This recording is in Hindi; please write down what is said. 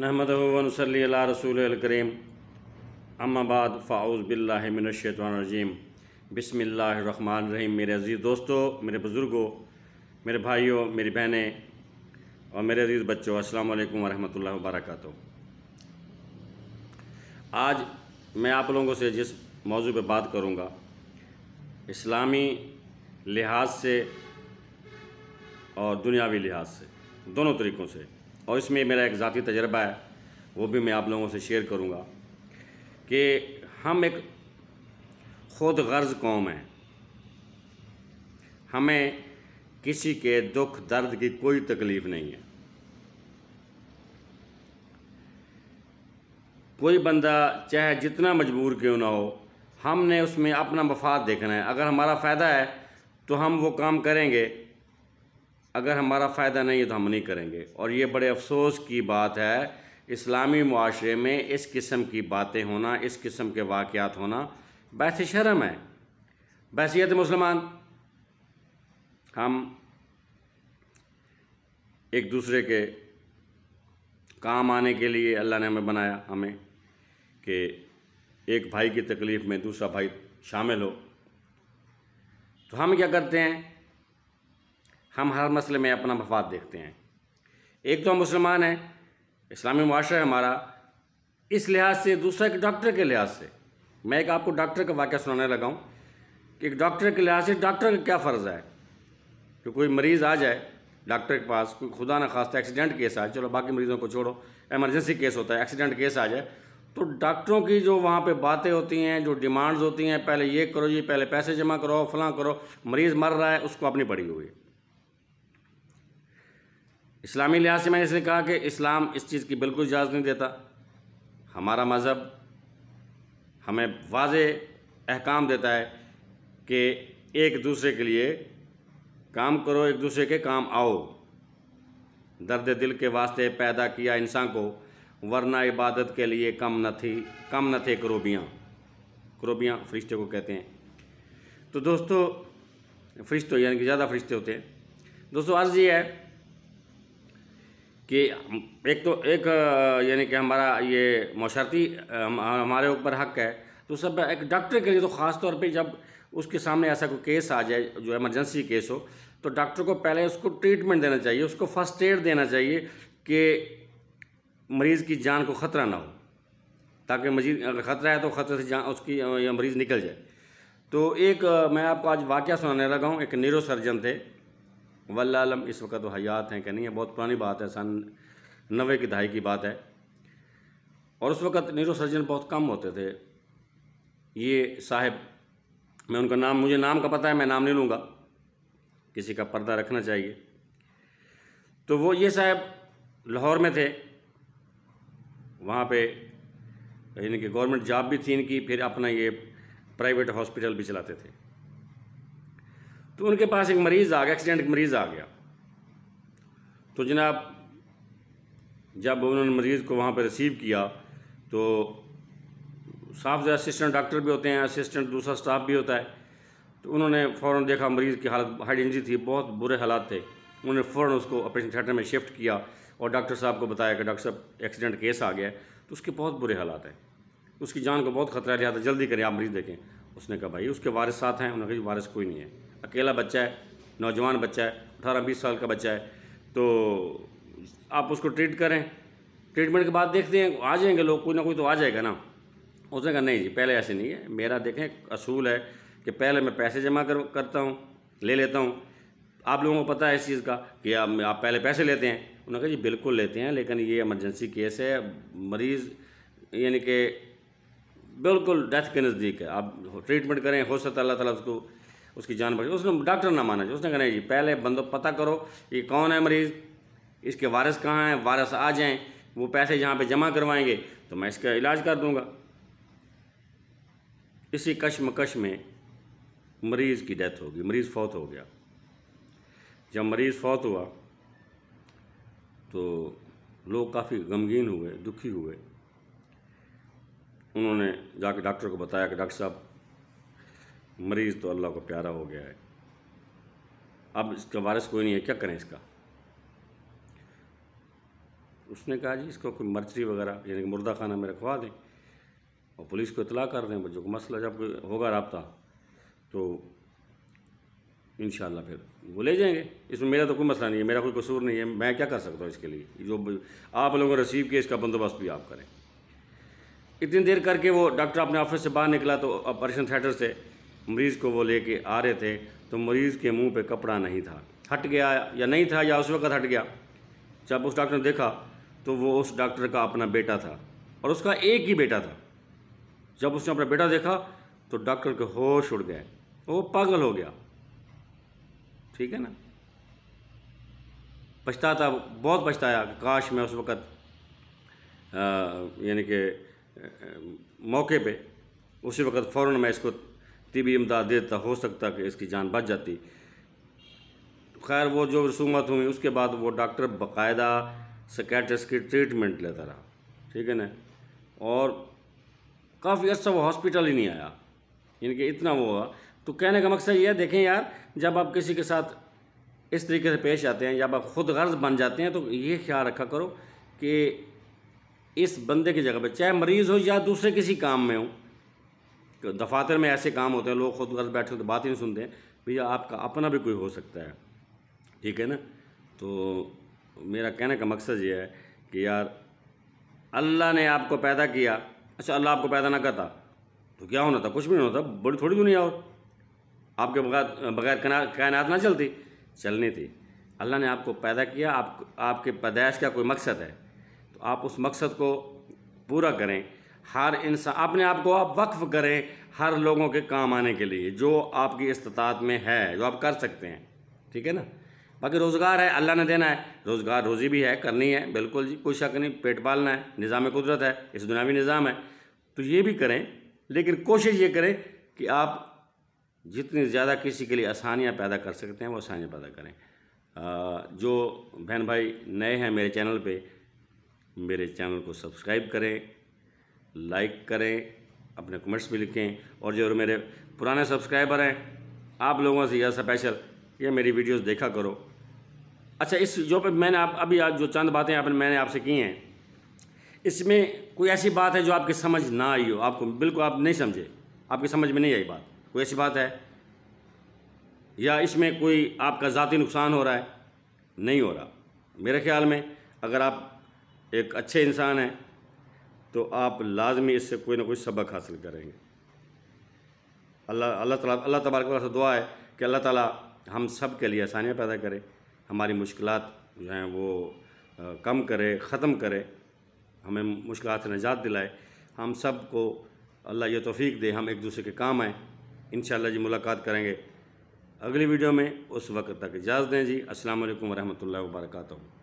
नहमदनसली रसूल करीम अम्माबाद फ़ाउज़ बिल्लाशतवानरजीम रहीम मेरे अज़ीज़ दोस्तों मेरे बुज़ुर्गों मेरे भाइयों मेरी बहनें और मेरे अज़ीज़ बच्चों अस्सलाम वालेकुम वरहमतुल्लाहि आज मैं आप लोगों से जिस मौजू पर बात करूँगा इस्लामी लिहाज से और दुनियावी लिहाज से दोनों तरीक़ों से और इसमें मेरा एक ज़ाती तजर्बा है वो भी मैं आप लोगों से शेयर करूँगा कि हम एक खुद गर्ज कौम हैं हमें किसी के दुख दर्द की कोई तकलीफ़ नहीं है कोई बंदा चाहे जितना मजबूर क्यों ना हो हमने उसमें अपना मफाद देखना है अगर हमारा फ़ायदा है तो हम वो काम करेंगे अगर हमारा फ़ायदा नहीं है तो हम नहीं करेंगे और ये बड़े अफसोस की बात है इस्लामी माशरे में इस किस्म की बातें होना इस किस्म के वाक़ात होना बहस शर्म है बहसीत मुसलमान हम एक दूसरे के काम आने के लिए अल्लाह ने हमें बनाया हमें कि एक भाई की तकलीफ़ में दूसरा भाई शामिल हो तो हम क्या करते हैं हम हर मसले में अपना मफाद देखते हैं एक तो हम मुसलमान हैं इस्लामी माशरा है हमारा इस लिहाज से दूसरा एक डॉक्टर के लिहाज से मैं एक आपको डॉक्टर का वाक्य सुनाने लगा हूँ कि एक डॉक्टर के लिहाज से डॉक्टर का क्या फ़र्ज़ है कि कोई मरीज़ आ जाए डॉक्टर के पास कोई खुदा ना खास्ता एक्सीडेंट केस आए चलो बाकी मरीज़ों को छोड़ो एमरजेंसी केस होता है एक्सीडेंट केस आ जाए तो डॉक्टरों की जो वहाँ पे बातें होती हैं जो डिमांड्स होती हैं पहले ये करो ये पहले पैसे जमा करो फलां करो मरीज़ मर रहा है उसको अपनी पड़ी हुई है इस्लामी लिहाज से मैंने इसलिए कहा कि इस्लाम इस चीज़ की बिल्कुल इजाज़त नहीं देता हमारा मज़हब हमें वाज अहकाम देता है कि एक दूसरे के लिए काम करो एक दूसरे के काम आओ दर्द दिल के वास्ते पैदा किया इंसान को वरना इबादत के लिए कम न थी कम न थे क्रोबियाँ क्रोबियाँ फरिश्ते को कहते हैं तो दोस्तों फरिश्तों यानी कि ज़्यादा फरिश्ते होते हैं दोस्तों अर्ज़ ये है कि एक तो एक यानी कि हमारा ये मशरती हमारे ऊपर हक है तो सब एक डॉक्टर के लिए तो ख़ास तौर पे जब उसके सामने ऐसा कोई केस आ जाए जो इमरजेंसी केस हो तो डॉक्टर को पहले उसको ट्रीटमेंट देना चाहिए उसको फर्स्ट एड देना चाहिए कि मरीज़ की जान को ख़तरा ना हो ताकि मजीद अगर ख़तरा है तो ख़तरे से जान उसकी मरीज़ निकल जाए तो एक मैं आपको आज वाक़ सुनाने लगा हूँ एक न्यूरो सर्जन थे वल्लम इस वक्त हयात हैं कि नहीं है बहुत पुरानी बात है सन नबे की दहाई की बात है और उस वक्त न्यूरोसर्जन सर्जन बहुत कम होते थे ये साहब मैं उनका नाम मुझे नाम का पता है मैं नाम नहीं लूँगा किसी का पर्दा रखना चाहिए तो वो ये साहब लाहौर में थे वहाँ पे इनकी गवर्नमेंट जॉब भी थी इनकी फिर अपना ये प्राइवेट हॉस्पिटल भी चलाते थे तो उनके पास एक मरीज़ आ गया एक्सीडेंट मरीज़ आ गया तो जनाब जब उन्होंने मरीज़ को वहाँ पर रिसीव किया तो साफ जो असिस्टेंट डॉक्टर भी होते हैं असिस्टेंट दूसरा स्टाफ भी होता है तो उन्होंने फ़ौर देखा मरीज़ की हालत हार्ट इंजरी थी बहुत बुरे हालात थे उन्होंने फ़ौर उसको ऑपरेशन थिएटर में शिफ्ट किया और डॉक्टर साहब को बताया कि डॉक्टर साहब एक्सीडेंट केस आ गया है तो उसके बहुत बुरे हालात हैं उसकी जान को बहुत खतरा लिया था जल्दी करें आप मरीज़ देखें उसने कहा भाई उसके वारिस साथ हैं उन्होंने कहा वारिस कोई नहीं है अकेला बच्चा है नौजवान बच्चा है अठारह बीस साल का बच्चा है तो आप उसको ट्रीट करें ट्रीटमेंट के बाद देखते हैं आ जाएंगे लोग कोई ना कोई तो आ जाएगा ना उसने कहा नहीं जी पहले ऐसे नहीं है मेरा देखें असूल है कि पहले मैं पैसे जमा कर करता हूँ ले लेता हूँ आप लोगों को पता है इस चीज़ का कि आप आप पहले पैसे लेते हैं उन्होंने कहा जी बिल्कुल लेते हैं लेकिन ये इमरजेंसी केस है मरीज़ यानी कि बिल्कुल डेथ के नज़दीक है आप ट्रीटमेंट करें हो सकता है अल्लाह ताला उसको उसकी जान बच उसने डॉक्टर ना माना उसने कहना जी पहले बंदो पता करो ये कौन है मरीज़ इसके वारस कहाँ हैं वारस आ जाएं वो पैसे जहाँ पे जमा करवाएंगे तो मैं इसका इलाज कर दूँगा इसी कशमकश में मरीज़ की डेथ होगी मरीज़ फौत हो गया जब मरीज़ फौत हुआ तो लोग काफ़ी गमगीन हुए दुखी हुए उन्होंने जाके डॉक्टर को बताया कि डॉक्टर साहब मरीज़ तो अल्लाह को प्यारा हो गया है अब इसका वारिस कोई नहीं है क्या करें इसका उसने कहा जी इसको कोई मर्चरी वगैरह यानी कि मुर्दा खाना में रखवा दें और पुलिस को इतला कर दें जो मसला जब होगा रबता तो इन फिर वो ले जाएंगे इसमें मेरा तो कोई मसला नहीं है मेरा कोई कसूर नहीं है मैं क्या कर सकता हूँ इसके लिए जो आप लोगों को रसीब किया इसका बंदोबस्त भी आप करें इतनी देर करके वो डॉक्टर अपने ऑफिस से बाहर निकला तो ऑपरेशन थिएटर से मरीज़ को वो लेके आ रहे थे तो मरीज़ के मुंह पे कपड़ा नहीं था हट गया या नहीं था या उस वक़्त हट गया जब उस डॉक्टर ने देखा तो वो उस डॉक्टर का अपना बेटा था और उसका एक ही बेटा था जब उसने अपना बेटा देखा तो डॉक्टर के होश उड़ गए वो पागल हो गया ठीक है ना पछताता बहुत पछताया काश मैं उस वक़्त यानी कि मौके पे उसी वक़्त फ़ौर मैं इसको भी इमदाद देता तो हो सकता कि इसकी जान बच जाती खैर वो जो रसूमत हुई उसके बाद वो डॉक्टर बाकायदा सकेट्रिस्ट की ट्रीटमेंट लेता रहा ठीक है ना और काफ़ी अर्सा वो हॉस्पिटल ही नहीं आया यानी कि इतना वो हुआ तो कहने का मकसद ये है देखें यार जब आप किसी के साथ इस तरीके से पेश आते हैं जब आप खुद गर्ज बन जाते हैं तो ये ख्याल रखा करो कि इस बंदे की जगह पर चाहे मरीज़ हो या दूसरे किसी काम में हो दफातर में ऐसे काम होते हैं लोग खुद घर बैठे तो बात ही नहीं सुनते भैया आपका अपना भी कोई हो सकता है ठीक है ना तो मेरा कहने का मकसद ये है कि यार अल्लाह ने आपको पैदा किया अच्छा अल्लाह आपको पैदा ना करता तो क्या होना था कुछ भी नहीं होता बड़ी थोड़ी दुनिया और आपके बगैर बगैर कायनात ना चलती चलनी थी अल्लाह ने आपको पैदा किया आप आपके पैदाइश का कोई मकसद है तो आप उस मकसद को पूरा करें हर इंसान अपने आप को आप वक्फ़ करें हर लोगों के काम आने के लिए जो आपकी इस्तात में है जो आप कर सकते हैं ठीक है ना बाकी रोज़गार है अल्लाह ने देना है रोज़गार रोज़ी भी है करनी है बिल्कुल जी कोई शक नहीं पेट पालना है निज़ाम कुदरत है इस दुनियावी निज़ाम है तो ये भी करें लेकिन कोशिश ये करें कि आप जितनी ज़्यादा किसी के लिए आसानियाँ पैदा कर सकते हैं वो आसानियाँ पैदा करें आ, जो बहन भाई नए हैं मेरे चैनल पर मेरे चैनल को सब्सक्राइब करें लाइक करें अपने कमेंट्स भी लिखें और जो मेरे पुराने सब्सक्राइबर हैं आप लोगों से यह स्पेशल ये मेरी वीडियोस देखा करो अच्छा इस जो पे मैंने आप अभी आज जो चंद बातें आपने मैंने आपसे की हैं इसमें कोई ऐसी बात है जो आपकी समझ ना आई हो आपको बिल्कुल आप नहीं समझे आपकी समझ में नहीं आई बात कोई ऐसी बात है या इसमें कोई आपका ज़ाती नुकसान हो रहा है नहीं हो रहा मेरे ख्याल में अगर आप एक अच्छे इंसान हैं तो आप लाजमी इससे कोई ना कोई सबक हासिल करेंगे अल्लाह अल्लाह तला अल्लाह तबारक से दुआ है कि अल्लाह ताला हम सब के लिए आसानियाँ पैदा करे हमारी मुश्किल जो हैं वो कम करे ख़त्म करे हमें मुश्किल से निजात दिलाए हम सब को अल्लाह ये तोफ़ी दे हम एक दूसरे के काम आएँ इन जी मुलाकात करेंगे अगली वीडियो में उस वक्त तक इजाज़त दें जी असल वरहमल वर्का